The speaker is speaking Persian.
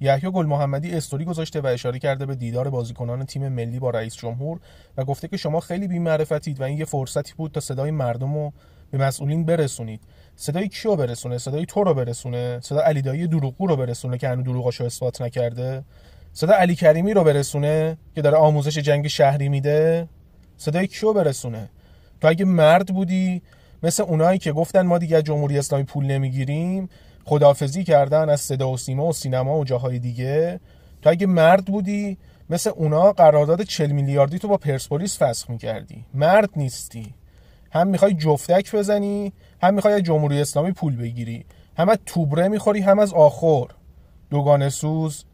یحیی گل محمدی استوری گذاشته و اشاره کرده به دیدار بازیکنان تیم ملی با رئیس جمهور و گفته که شما خیلی بی‌معرفتید و این یه فرصتی بود تا صدای مردم رو به مسئولین برسونید صدای کیو برسونه صدای تو رو برسونه صدای علی دایی دروغگو رو برسونه که هنوز دروغاشو اثبات نکرده صدای علی کریمی رو برسونه که داره آموزش جنگ شهری میده صدای کیو برسونه تو اگه مرد بودی مثل اونایی که گفتن ما دیگه جمهوری اسلامی پول نمیگیریم خدافزی کردن از صدا و سیما و سینما و جاهای دیگه تو اگه مرد بودی مثل اونا قرارداد 40 میلیاردی تو با پرسپولیس فسخ میکردی مرد نیستی هم میخوای جفتک بزنی هم میخوای از جمهوری اسلامی پول بگیری هم توبره میخوری هم از آخور دوگانسوز سوز